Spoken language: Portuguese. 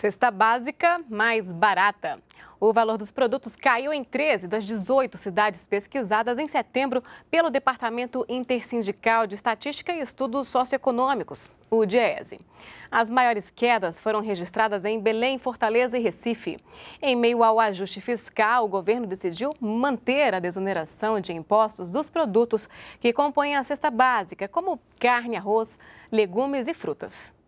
Cesta básica mais barata. O valor dos produtos caiu em 13 das 18 cidades pesquisadas em setembro pelo Departamento Intersindical de Estatística e Estudos Socioeconômicos, o DIESE. As maiores quedas foram registradas em Belém, Fortaleza e Recife. Em meio ao ajuste fiscal, o governo decidiu manter a desoneração de impostos dos produtos que compõem a cesta básica, como carne, arroz, legumes e frutas.